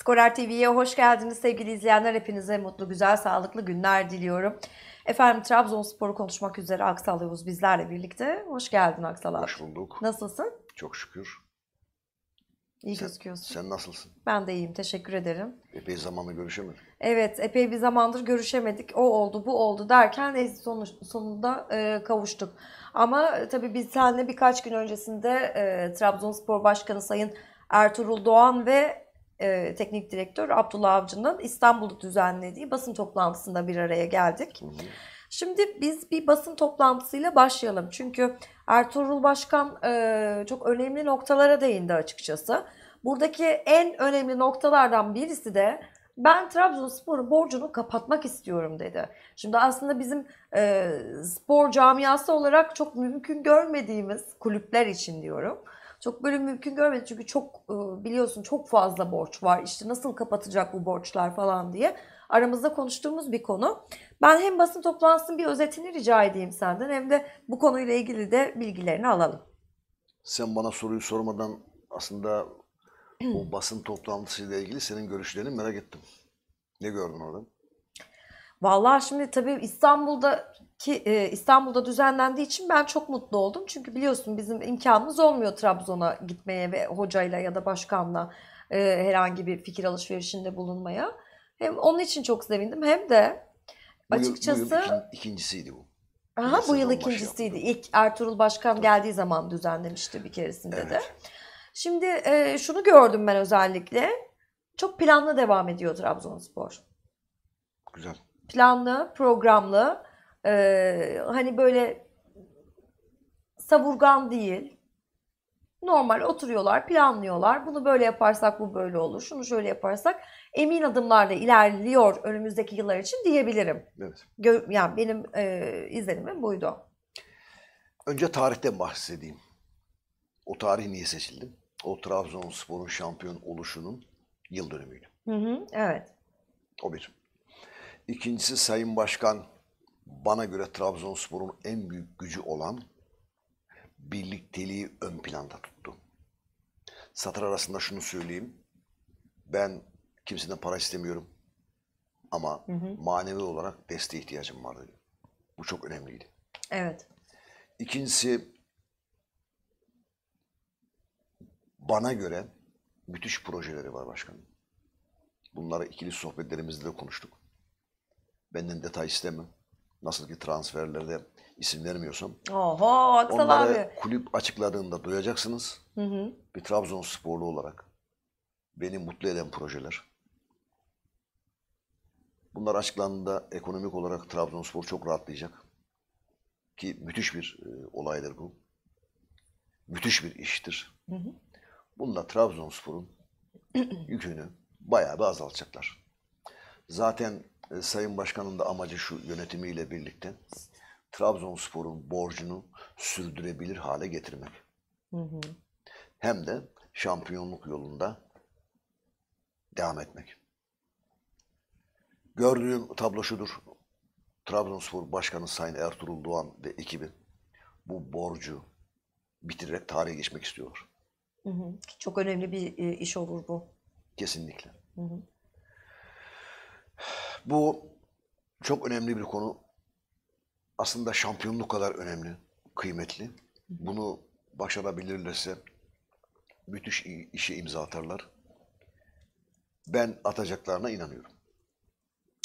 Skorer TV'ye hoş geldiniz sevgili izleyenler. Hepinize mutlu, güzel, sağlıklı günler diliyorum. Efendim Trabzonspor'u konuşmak üzere Aksalıyoruz bizlerle birlikte. Hoş geldin Aksal abi. Hoş bulduk. Nasılsın? Çok şükür. İyi sen, gözüküyorsun. Sen nasılsın? Ben de iyiyim. Teşekkür ederim. Epey zamanla görüşemedik. Evet. Epey bir zamandır görüşemedik. O oldu, bu oldu derken sonuç, sonunda e, kavuştuk. Ama e, tabii biz seninle birkaç gün öncesinde e, Trabzonspor Başkanı Sayın Ertuğrul Doğan ve e, teknik direktör Abdullah Avcı'nın İstanbul'da düzenlediği basın toplantısında bir araya geldik. Şimdi biz bir basın toplantısıyla başlayalım. Çünkü Ertuğrul Başkan e, çok önemli noktalara değindi açıkçası. Buradaki en önemli noktalardan birisi de ben Trabzonspor'un borcunu kapatmak istiyorum dedi. Şimdi aslında bizim e, spor camiası olarak çok mümkün görmediğimiz kulüpler için diyorum çok böyle mümkün görmedi çünkü çok e, biliyorsun çok fazla borç var. İşte nasıl kapatacak bu borçlar falan diye aramızda konuştuğumuz bir konu. Ben hem basın toplantısının bir özetini rica edeyim senden hem de bu konuyla ilgili de bilgilerini alalım. Sen bana soruyu sormadan aslında bu basın toplantısıyla ilgili senin görüşlerini merak ettim. Ne gördün orada? Vallahi şimdi tabii İstanbul'da ki e, İstanbul'da düzenlendiği için ben çok mutlu oldum. Çünkü biliyorsun bizim imkanımız olmuyor Trabzon'a gitmeye ve hocayla ya da başkanla e, herhangi bir fikir alışverişinde bulunmaya. Hem onun için çok sevindim hem de açıkçası... Bu yıl, bu yıl ikin, ikincisiydi bu. Aha, bu yıl ikincisiydi. Yaptım. İlk Ertuğrul Başkan evet. geldiği zaman düzenlemişti bir keresinde evet. de. Şimdi e, şunu gördüm ben özellikle. Çok planlı devam ediyor Trabzonspor. Güzel. Planlı, programlı e, hani böyle savurgan değil. Normal oturuyorlar, planlıyorlar. Bunu böyle yaparsak bu böyle olur. Şunu şöyle yaparsak emin adımlarla ilerliyor önümüzdeki yıllar için diyebilirim. Evet. Gör, yani benim e, izlenimim buydu. Önce tarihten bahsedeyim. O tarih niye seçildi? O Trabzonspor'un şampiyon oluşunun yıl dönümüydü. Hı hı, evet. O bir. İkincisi Sayın Başkan bana göre Trabzonspor'un en büyük gücü olan birlikteliği ön planda tuttu. Satır arasında şunu söyleyeyim. Ben kimseden para istemiyorum. Ama hı hı. manevi olarak desteğe ihtiyacım vardı. Bu çok önemliydi. Evet. İkincisi bana göre müthiş projeleri var başkanım. Bunları ikili sohbetlerimizde de konuştuk. Benden detay istemem. Nasıl ki transferlerde isim vermiyorsun. Oho Aksal onları abi. kulüp açıkladığında duyacaksınız. Hı hı. Bir Trabzonsporlu olarak beni mutlu eden projeler. Bunlar açıklandığında ekonomik olarak Trabzonspor çok rahatlayacak. Ki müthiş bir e, olaydır bu. Müthiş bir iştir. Hı hı. Bununla Trabzonspor'un yükünü bayağı bir azaltacaklar. Zaten e, Sayın Başkan'ın da amacı şu yönetimiyle birlikte Trabzonspor'un borcunu sürdürebilir hale getirmek. Hı hı. Hem de şampiyonluk yolunda devam etmek. Gördüğüm tablo şudur. Trabzonspor Başkanı Sayın Ertuğrul Doğan ve ekibi bu borcu bitirerek tarihe geçmek istiyorlar. Hı hı. Çok önemli bir e, iş olur bu. Kesinlikle. Hı hı. Bu çok önemli bir konu. Aslında şampiyonluk kadar önemli, kıymetli. Bunu başarabilirlerse müthiş işe imza atarlar. Ben atacaklarına inanıyorum.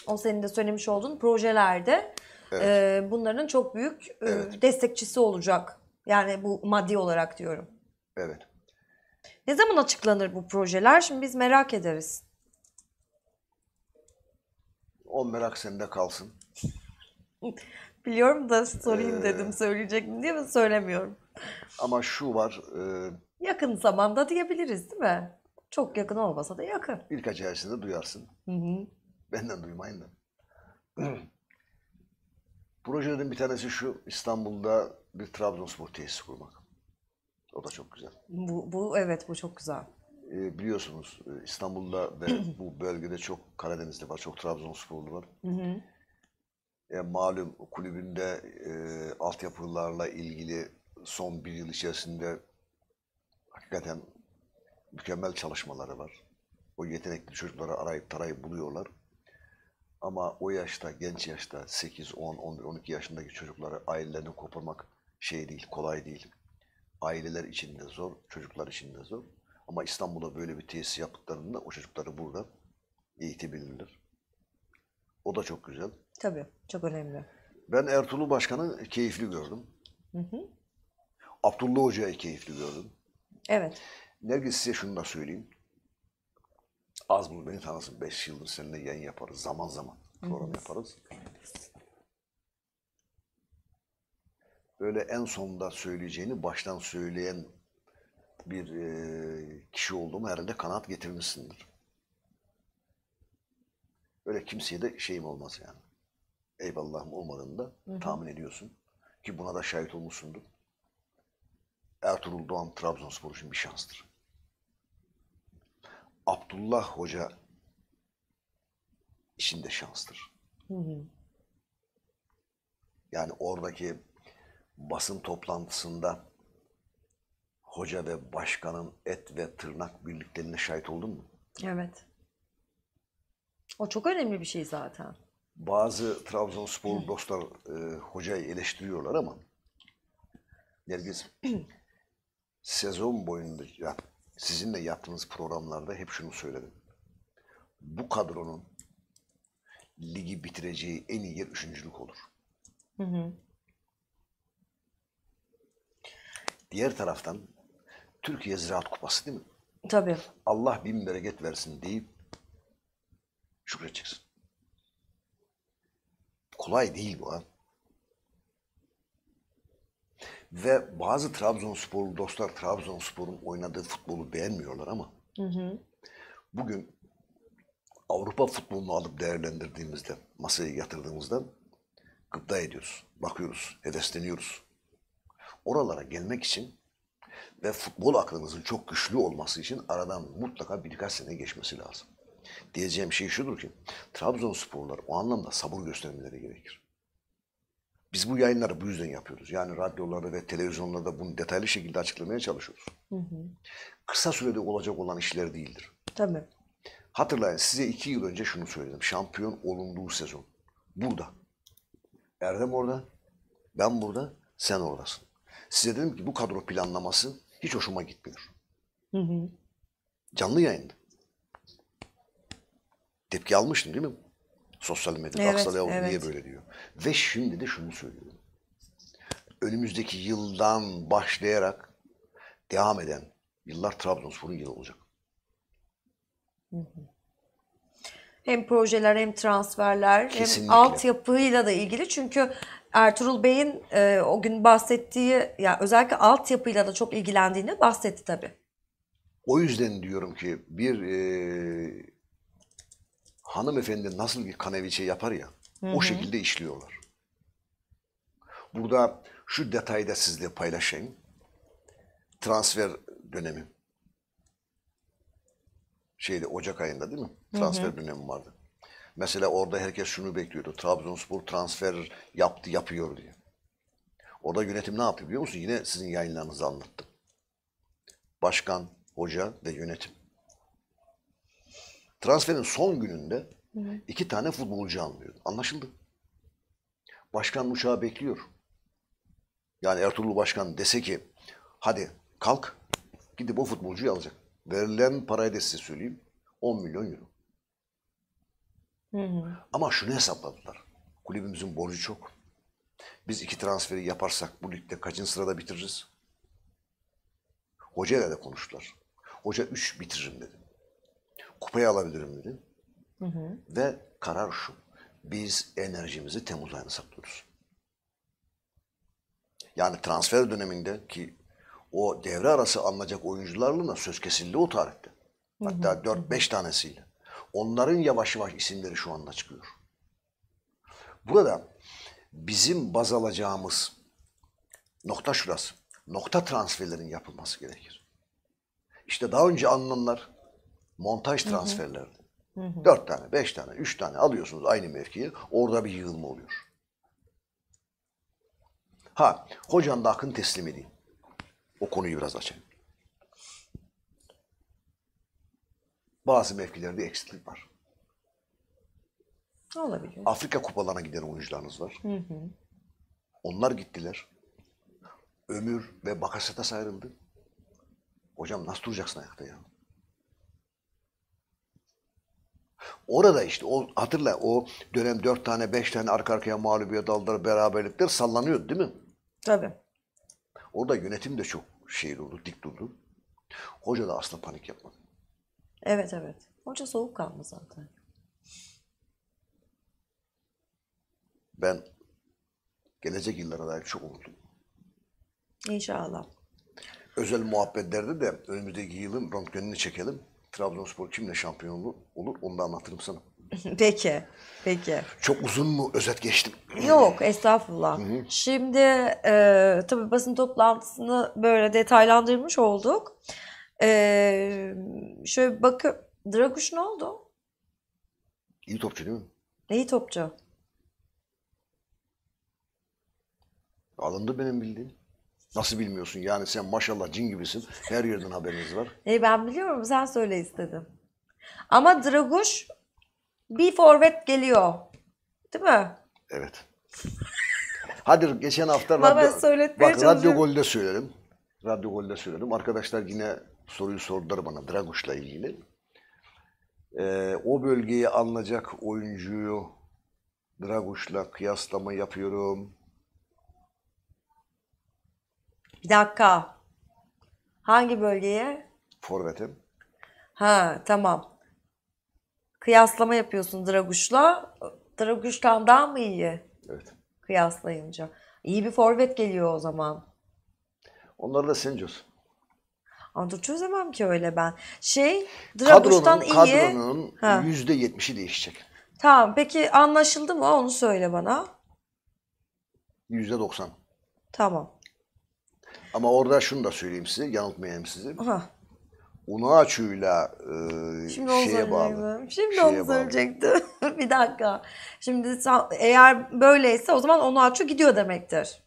O senin de söylemiş olduğun projelerde evet. e, bunların çok büyük e, destekçisi olacak. Yani bu maddi olarak diyorum. Evet. Ne zaman açıklanır bu projeler? Şimdi biz merak ederiz. O merak sende kalsın. Biliyorum da sorayım Ee, dedim söyleyecek mi diye mi söylemiyorum. Ama şu var. E, Yakın zamanda diyebiliriz değil mi? Çok yakın olmasa da yakın. ilk acayesinde duyarsın. Hı hı. Benden duymayın da. Projelerin bir tanesi şu. İstanbul'da bir Trabzonspor tesisi kurmak. O da çok güzel. Bu, bu evet bu çok güzel. Ee, biliyorsunuz e, İstanbul'da ve bu bölgede çok Karadenizli var, çok Trabzonsporlu var. Hı hı. E, malum kulübünde e, altyapılarla ilgili son bir yıl içerisinde hakikaten mükemmel çalışmaları var. O yetenekli çocukları arayıp tarayıp buluyorlar. Ama o yaşta, genç yaşta 8, 10, 11, 12 yaşındaki çocukları ailelerini koparmak şey değil, kolay değil. Aileler için de zor, çocuklar için de zor. Ama İstanbul'a böyle bir tesis yaptıklarında o çocukları burada eğitebilirler. O da çok güzel. Tabii, çok önemli. Ben Ertuğrul Başkan'ı keyifli gördüm. Hı hı. Abdullah Hoca'yı keyifli gördüm. Evet. Nergis size şunu da söyleyeyim. Az bunu beni tanısın. Beş yıldır seninle yayın yaparız. Zaman zaman program yaparız. Böyle en sonunda söyleyeceğini baştan söyleyen bir e, kişi olduğumu herhalde kanaat getirmişsindir. Öyle kimseye de şeyim olmaz yani. Eyvallahım olmadığını da tahmin ediyorsun. Ki buna da şahit olmuşsundur. Ertuğrul Doğan Trabzonspor için bir şanstır. Abdullah Hoca için de şanstır. Hı hı. Yani oradaki basın toplantısında hoca ve başkanın et ve tırnak birliklerine şahit oldun mu? Evet. O çok önemli bir şey zaten. Bazı Trabzonspor dostlar e, hocayı eleştiriyorlar ama Nergis sezon boyunca yap, sizinle yaptığınız programlarda hep şunu söyledim. Bu kadronun ligi bitireceği en iyi yer üçüncülük olur. Hı hı. Diğer taraftan Türkiye Ziraat Kupası değil mi? Tabii. Allah bin bereket versin deyip şükredeceksin. Kolay değil bu ha. Ve bazı Trabzonsporlu dostlar Trabzonspor'un oynadığı futbolu beğenmiyorlar ama hı hı. bugün Avrupa futbolunu alıp değerlendirdiğimizde, masaya yatırdığımızda gıpta ediyoruz, bakıyoruz, hevesleniyoruz. Oralara gelmek için ve futbol aklımızın çok güçlü olması için aradan mutlaka birkaç sene geçmesi lazım. Diyeceğim şey şudur ki Trabzonsporlar o anlamda sabır göstermeleri gerekir. Biz bu yayınları bu yüzden yapıyoruz. Yani radyolarda ve televizyonlarda bunu detaylı şekilde açıklamaya çalışıyoruz. Hı hı. Kısa sürede olacak olan işler değildir. Tabii. Hatırlayın size iki yıl önce şunu söyledim. Şampiyon olunduğu sezon. Burada. Erdem orada. Ben burada. Sen oradasın. Size dedim ki bu kadro planlaması hiç hoşuma gitmiyor. Hı hı. Canlı yayında. Tepki almıştın değil mi? Sosyal medyada evet, Aksaray evet. niye böyle diyor. Ve şimdi de şunu söylüyorum. Önümüzdeki yıldan başlayarak devam eden yıllar Trabzonspor'un yılı olacak. Hı hı hem projeler hem transferler Kesinlikle. hem altyapıyla da ilgili. Çünkü Ertuğrul Bey'in e, o gün bahsettiği ya yani özellikle altyapıyla da çok ilgilendiğini bahsetti tabii. O yüzden diyorum ki bir e, hanımefendi nasıl bir kaneviçe yapar ya Hı-hı. o şekilde işliyorlar. Burada şu detayı da sizle paylaşayım. Transfer dönemi. Şeyde Ocak ayında değil mi? Transfer hı hı. dönemi vardı. Mesela orada herkes şunu bekliyordu. Trabzonspor transfer yaptı, yapıyor diye. Orada yönetim ne yapıyor biliyor musun? Yine sizin yayınlarınızı anlattım. Başkan, hoca ve yönetim. Transferin son gününde evet. iki tane futbolcu almıyor. Anlaşıldı. Başkan uçağı bekliyor. Yani Ertuğrul Başkan dese ki hadi kalk gidip o futbolcuyu alacak. Verilen parayı da size söyleyeyim 10 milyon euro. Ama şunu hesapladılar. Kulübümüzün borcu çok. Biz iki transferi yaparsak bu ligde kaçın sırada bitiririz? Hocayla da konuştular. Hoca üç bitiririm dedim. Kupayı alabilirim dedim. Hı hı. Ve karar şu. Biz enerjimizi Temmuz ayında saklıyoruz. Yani transfer döneminde ki o devre arası alınacak oyuncularla da söz kesildi o tarihte. Hatta 4-5 tanesiyle. Onların yavaş yavaş isimleri şu anda çıkıyor. Burada bizim baz alacağımız nokta şurası. Nokta transferlerin yapılması gerekir. İşte daha önce anlamlar montaj transferlerdi. Dört tane, beş tane, üç tane alıyorsunuz aynı mevkiye. Orada bir yığılma oluyor. Ha, hocam da hakkını teslim edeyim. O konuyu biraz açayım. bazı mevkilerde eksiklik var. Olabilir. Afrika kupalarına giden oyuncularınız var. Hı hı. Onlar gittiler. Ömür ve Bakasetas ayrıldı. Hocam nasıl duracaksın ayakta ya? Orada işte o hatırla o dönem dört tane beş tane arka arkaya mağlubiyet aldılar beraberlikler sallanıyordu değil mi? Tabii. Orada yönetim de çok şey durdu, dik durdu. Hoca da asla panik yapmadı. Evet evet. Hoca soğuk kalma zaten. Ben gelecek yıllara dair çok umutluyum. İnşallah. Özel muhabbetlerde de önümüzdeki yılın röntgenini çekelim. Trabzonspor kimle şampiyon olur, olur onu da anlatırım sana. peki, peki. Çok uzun mu özet geçtim? Yok, estağfurullah. Şimdi e, tabii basın toplantısını böyle detaylandırmış olduk. Ee, şöyle bakı Draguş ne oldu? İyi topçu değil mi? İyi topçu. Alındı benim bildiğim. Nasıl bilmiyorsun? Yani sen maşallah cin gibisin. Her yerden haberiniz var. E ben biliyorum. Sen söyle istedim. Ama Draguş bir forvet geliyor. Değil mi? Evet. Hadi geçen hafta Baba radyo, bak, radyo golde söyledim. Radyo golde söyledim. Arkadaşlar yine soruyu sordular bana Draguş'la ilgili. Ee, o bölgeyi anlayacak oyuncuyu Draguş'la kıyaslama yapıyorum. Bir dakika. Hangi bölgeye? Forvet'im. Ha tamam. Kıyaslama yapıyorsun Draguş'la. Draguş'tan daha mı iyi? Evet. Kıyaslayınca. İyi bir forvet geliyor o zaman. Onları da Sincos. Antur çözemem ki öyle ben. Şey Draguş'tan iyi. Kadronun yüzde yetmişi değişecek. Tamam peki anlaşıldı mı onu söyle bana. Yüzde doksan. Tamam. Ama orada şunu da söyleyeyim size yanıltmayayım sizi. Ha. Unaçu'yla e, Şimdi şeye bağlı. Şimdi şeye onu söyleyecektim. bir dakika. Şimdi eğer böyleyse o zaman Unaçu gidiyor demektir.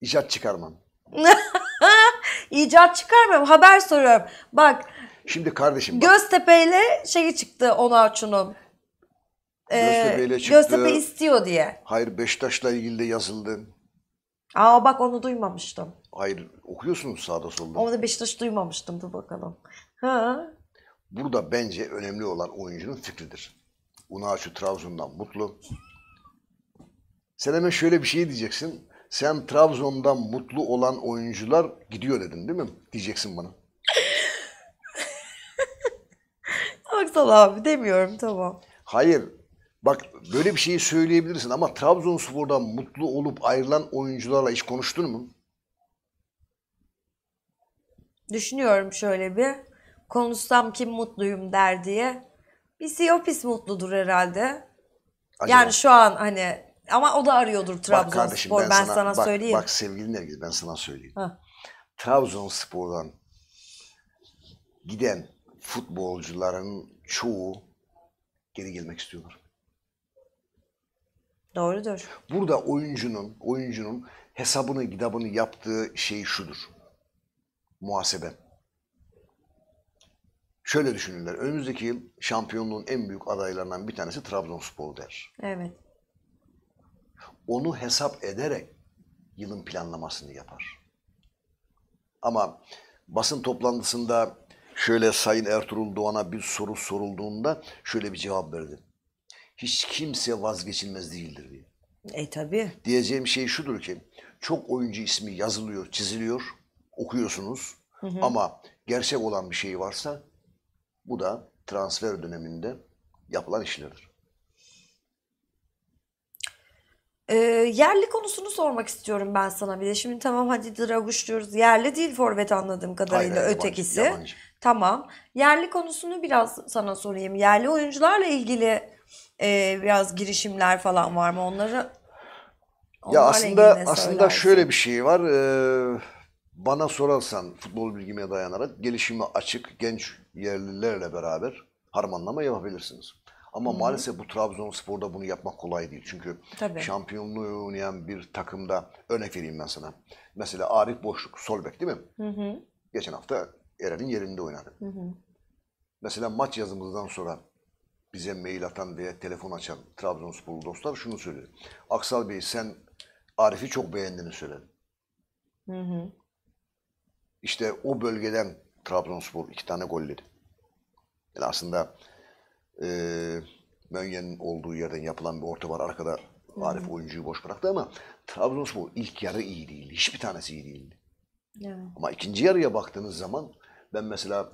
İcat çıkarmam. İcat çıkarmıyorum. Haber soruyorum. Bak. Şimdi kardeşim. Bak. Göztepe ile şeyi çıktı Onarçun'un. Ee, Göztepe ile çıktı. Göztepe istiyor diye. Hayır Beşiktaş'la ilgili de yazıldı. Aa bak onu duymamıştım. Hayır okuyorsunuz sağda solda. Onu da Beşiktaş duymamıştım dur bakalım. Ha. Burada bence önemli olan oyuncunun fikridir. Unaşu Trabzon'dan mutlu. Sen hemen şöyle bir şey diyeceksin sen Trabzon'dan mutlu olan oyuncular gidiyor dedin değil mi? Diyeceksin bana. Aksal abi demiyorum tamam. Hayır. Bak böyle bir şeyi söyleyebilirsin ama Trabzonspor'dan mutlu olup ayrılan oyuncularla hiç konuştun mu? Düşünüyorum şöyle bir. Konuşsam kim mutluyum der diye. Bir Siopis mutludur herhalde. Acaba? Yani şu an hani ama o da arıyordur Trabzonspor ben, ben sana, sana bak, söyleyeyim. Bak sevgili Nergis ben sana söyleyeyim. Trabzonspor'dan giden futbolcuların çoğu geri gelmek istiyorlar. Doğrudur. Burada oyuncunun oyuncunun hesabını gidabını yaptığı şey şudur. Muhasebe. Şöyle düşünürler. Önümüzdeki yıl şampiyonluğun en büyük adaylarından bir tanesi Trabzonspor der. Evet onu hesap ederek yılın planlamasını yapar. Ama basın toplantısında şöyle Sayın Ertuğrul Doğan'a bir soru sorulduğunda şöyle bir cevap verdi. Hiç kimse vazgeçilmez değildir diye. E tabi. Diyeceğim şey şudur ki çok oyuncu ismi yazılıyor, çiziliyor, okuyorsunuz hı hı. ama gerçek olan bir şey varsa bu da transfer döneminde yapılan işlerdir. E, yerli konusunu sormak istiyorum ben sana bir de. Şimdi tamam hadi Draguş diyoruz. Yerli değil forvet anladığım kadarıyla Hayır, ötekisi. Yabancı, yabancı. Tamam. Yerli konusunu biraz sana sorayım. Yerli oyuncularla ilgili e, biraz girişimler falan var mı? Onları ya aslında aslında şöyle bir şey var. Ee, bana sorarsan futbol bilgime dayanarak gelişimi açık genç yerlilerle beraber harmanlama yapabilirsiniz. Ama hmm. maalesef bu Trabzonspor'da bunu yapmak kolay değil. Çünkü Tabii. şampiyonluğu oynayan bir takımda örnek vereyim ben sana. Mesela Arif Boşluk, Solbek değil mi? Hı hı. Geçen hafta Eren'in yerinde oynadı. Hı hı. Mesela maç yazımızdan sonra bize mail atan veya telefon açan Trabzonsporlu dostlar şunu söyledi. Aksal Bey sen Arif'i çok beğendiğini söyledin. Hı hı. İşte o bölgeden Trabzonspor iki tane gol golledi. Yani aslında e, ee, Mönye'nin olduğu yerden yapılan bir orta var. Arkada Arif hmm. oyuncuyu boş bıraktı ama Trabzonspor ilk yarı iyi değildi. Hiçbir tanesi iyi değildi. Evet. Ama ikinci yarıya baktığınız zaman ben mesela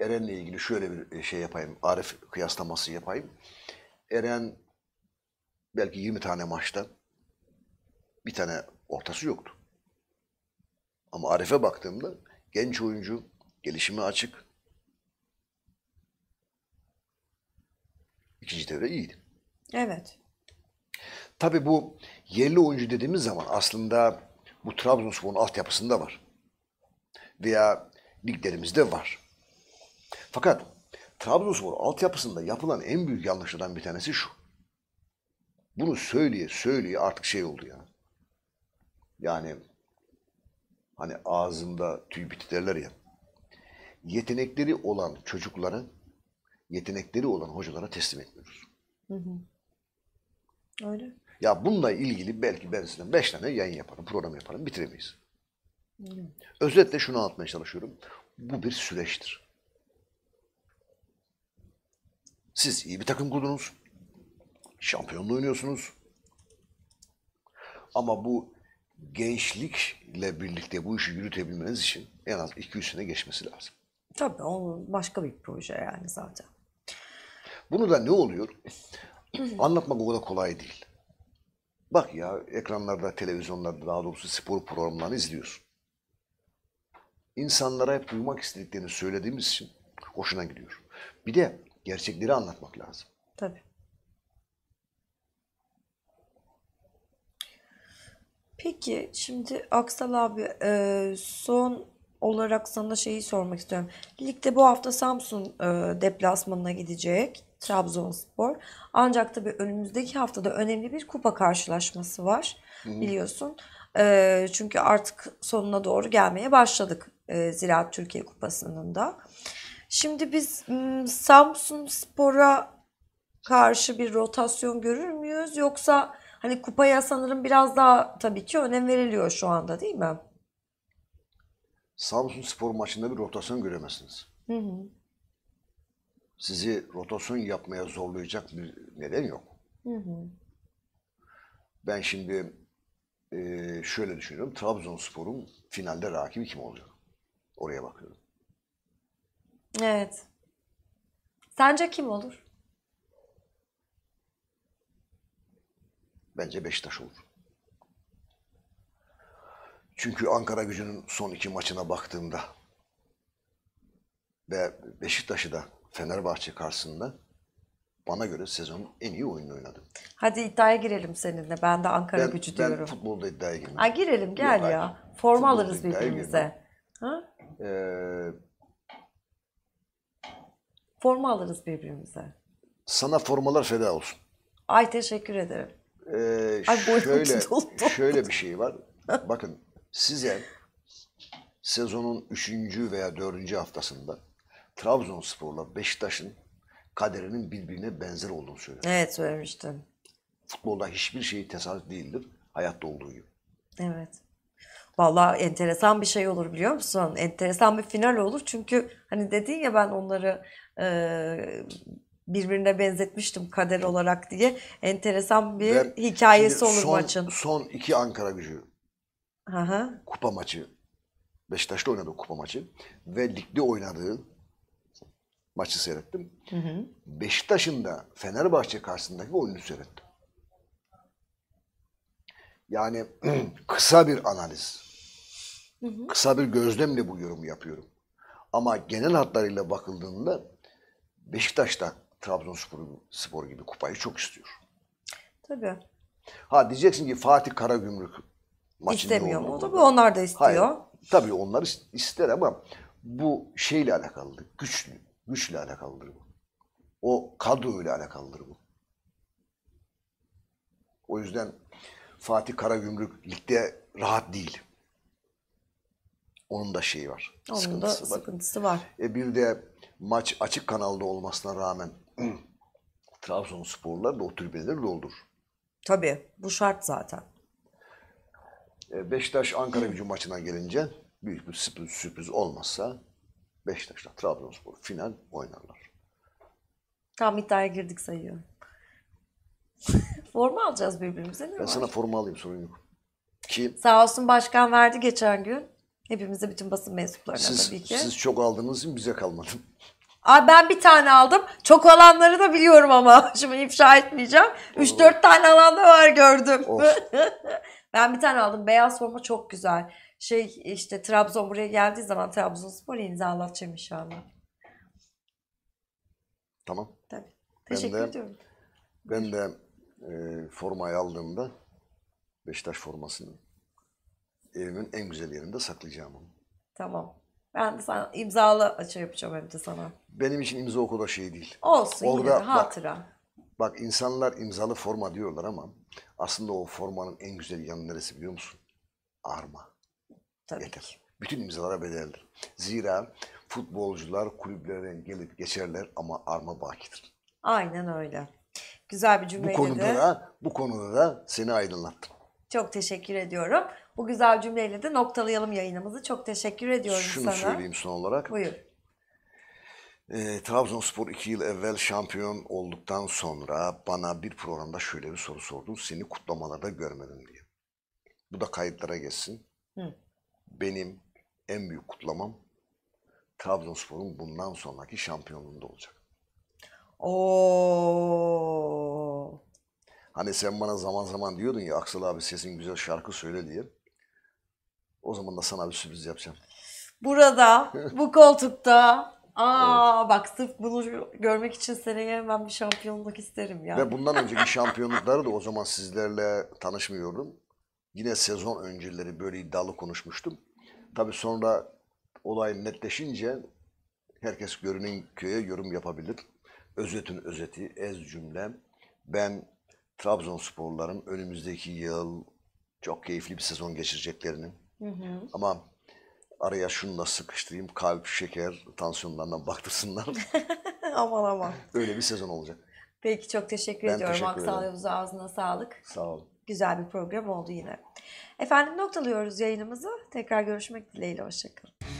Eren'le ilgili şöyle bir e, şey yapayım. Arif kıyaslaması yapayım. Eren belki 20 tane maçta bir tane ortası yoktu. Ama Arif'e baktığımda genç oyuncu, gelişimi açık, İkinci de iyiydi. Evet. Tabii bu yerli oyuncu dediğimiz zaman aslında bu Trabzonspor'un altyapısında var. Veya liglerimizde var. Fakat Trabzonspor altyapısında yapılan en büyük yanlışlardan bir tanesi şu. Bunu söyleye söyleye artık şey oldu ya. Yani hani ağzında tüy biti ya. Yetenekleri olan çocukların yetenekleri olan hocalara teslim etmiyoruz. Hı hı. Öyle. Ya bununla ilgili belki ben size beş tane yayın yaparım, program yaparım, bitiremeyiz. Hı. Özetle şunu anlatmaya çalışıyorum. Bu bir süreçtir. Siz iyi bir takım kurdunuz. Şampiyonluğu oynuyorsunuz. Ama bu gençlikle birlikte bu işi yürütebilmeniz için en az 2-3 sene geçmesi lazım. Tabii o başka bir proje yani zaten. Bunu da ne oluyor? Anlatmak o kadar kolay değil. Bak ya ekranlarda, televizyonlarda daha doğrusu spor programlarını izliyorsun. İnsanlara hep duymak istediklerini söylediğimiz için hoşuna gidiyor. Bir de gerçekleri anlatmak lazım. Tabii. Peki şimdi Aksal abi e, son olarak sana şeyi sormak istiyorum. Ligde bu hafta Samsun e, deplasmanına gidecek. Trabzonspor. Ancak tabii önümüzdeki haftada önemli bir kupa karşılaşması var Hı-hı. biliyorsun. E, çünkü artık sonuna doğru gelmeye başladık e, Ziraat Türkiye Kupası'nın da. Şimdi biz Samsun Spor'a karşı bir rotasyon görür müyüz? Yoksa hani kupaya sanırım biraz daha tabii ki önem veriliyor şu anda değil mi? Samsun Spor maçında bir rotasyon göremezsiniz. Hı hı sizi rotasyon yapmaya zorlayacak bir neden yok. Hı hı. Ben şimdi e, şöyle düşünüyorum. Trabzonspor'un finalde rakibi kim olacak? Oraya bakıyorum. Evet. Sence kim olur? Bence Beşiktaş olur. Çünkü Ankara gücünün son iki maçına baktığımda ve Beşiktaş'ı da Fenerbahçe karşısında bana göre sezonun en iyi oyununu oynadım. Hadi iddiaya girelim seninle. Ben de Ankara ben, gücü diyorum. Ben futbolda iddiaya girmem. Aa, girelim gel Yok, ya. Hayır. Forma futbolda alırız birbirimize. Ha? Ee, Forma alırız birbirimize. Sana formalar feda olsun. Ay teşekkür ederim. Ee, Ay şöyle, şöyle bir şey var. Bakın size sezonun üçüncü veya dördüncü haftasında Trabzonspor'la Beşiktaş'ın kaderinin birbirine benzer olduğunu söylüyor. Evet söylemiştim. Futbolda hiçbir şey tesadüf değildir. Hayatta olduğu gibi. Evet. Vallahi enteresan bir şey olur biliyor musun? Enteresan bir final olur çünkü hani dedin ya ben onları e, birbirine benzetmiştim kader olarak diye. Enteresan bir Ve hikayesi olur son, maçın. Son iki Ankara gücü Aha. kupa maçı. Beşiktaş'ta oynadığı kupa maçı ve ligde oynadığı maçı seyrettim. Hı hı. Beşiktaş'ın da Fenerbahçe karşısındaki oyunu seyrettim. Yani kısa bir analiz, hı hı. kısa bir gözlemle bu yorumu yapıyorum. Ama genel hatlarıyla bakıldığında Beşiktaş da Trabzonspor spor gibi kupayı çok istiyor. Tabii. Ha diyeceksin ki Fatih Karagümrük maçında İstemiyor mu? Tabii onlar da istiyor. Hayır, tabii onlar ister ama bu şeyle alakalı, güçlü, Güçle alakalıdır bu. O kadro ile alakalıdır bu. O yüzden Fatih Karagümrük ligde rahat değil. Onun da şeyi var. Onun sıkıntısı da var. sıkıntısı var. E bir de maç açık kanalda olmasına rağmen Trabzonsporlar da o tribünleri doldurur. Tabii. Bu şart zaten. E Beşiktaş Ankara gücü maçına gelince büyük bir sürpriz, sürpriz olmazsa Beşiktaş'la Trabzonspor final oynarlar. Tam iddiaya girdik sayıyorum. forma alacağız birbirimize. değil mi? ben sana forma alayım sorun yok. Ki, Sağ olsun başkan verdi geçen gün. Hepimize bütün basın mensuplarına siz, tabii ki. Siz çok aldınız için bize kalmadı. Aa, ben bir tane aldım. Çok olanları da biliyorum ama. Şimdi ifşa etmeyeceğim. 3-4 tane alanda var gördüm. ben bir tane aldım. Beyaz forma çok güzel şey işte Trabzon buraya geldiği zaman Trabzonspor imzalatacağım inşallah. Tamam. Tabii. Teşekkür ben de, ediyorum. Ben de e, formayı aldığımda Beşiktaş formasını evimin en güzel yerinde saklayacağım onu. Tamam. Ben de sana imzalı şey yapacağım hem de sana. Benim için imza o şey değil. Olsun Orada, yine de, hatıra. Bak, bak insanlar imzalı forma diyorlar ama aslında o formanın en güzel yanı neresi biliyor musun? Arma. Tabii yeter. Ki. Bütün imzalara bedeldir. Zira futbolcular kulüplerden gelip geçerler ama arma bakidir. Aynen öyle. Güzel bir cümle bu konuda Da, bu konuda da seni aydınlattım. Çok teşekkür ediyorum. Bu güzel cümleyle de noktalayalım yayınımızı. Çok teşekkür ediyorum Şunu sana. Şunu söyleyeyim son olarak. Buyur. E, Trabzonspor iki yıl evvel şampiyon olduktan sonra bana bir programda şöyle bir soru sordun. Seni kutlamalarda görmedim diye. Bu da kayıtlara geçsin. Hı benim en büyük kutlamam Trabzonspor'un bundan sonraki şampiyonluğunda olacak. Oo. Hani sen bana zaman zaman diyordun ya Aksal abi sesin güzel şarkı söyle diye. O zaman da sana bir sürpriz yapacağım. Burada, bu koltukta. Aa evet. bak sırf bunu görmek için seneye ben bir şampiyonluk isterim ya. Ve bundan önceki şampiyonlukları da o zaman sizlerle tanışmıyordum. Yine sezon önceleri böyle iddialı konuşmuştum. Tabi sonra olay netleşince herkes görünen köye yorum yapabilir. Özetin özeti, ez cümle. Ben Trabzonsporların önümüzdeki yıl çok keyifli bir sezon geçireceklerini hı hı. ama araya şunu da sıkıştırayım kalp, şeker, tansiyonlarından baktırsınlar. aman aman. Öyle bir sezon olacak. Peki çok teşekkür ben ediyorum. Teşekkür Aksal ağzına sağlık. Sağ olun güzel bir program oldu yine. Efendim noktalıyoruz yayınımızı. Tekrar görüşmek dileğiyle. Hoşçakalın.